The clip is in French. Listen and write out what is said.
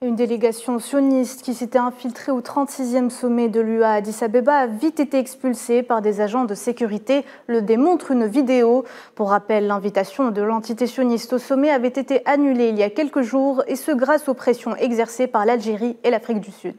Une délégation sioniste qui s'était infiltrée au 36e sommet de l'UA à Addis Abeba a vite été expulsée par des agents de sécurité, le démontre une vidéo. Pour rappel, l'invitation de l'entité sioniste au sommet avait été annulée il y a quelques jours, et ce grâce aux pressions exercées par l'Algérie et l'Afrique du Sud.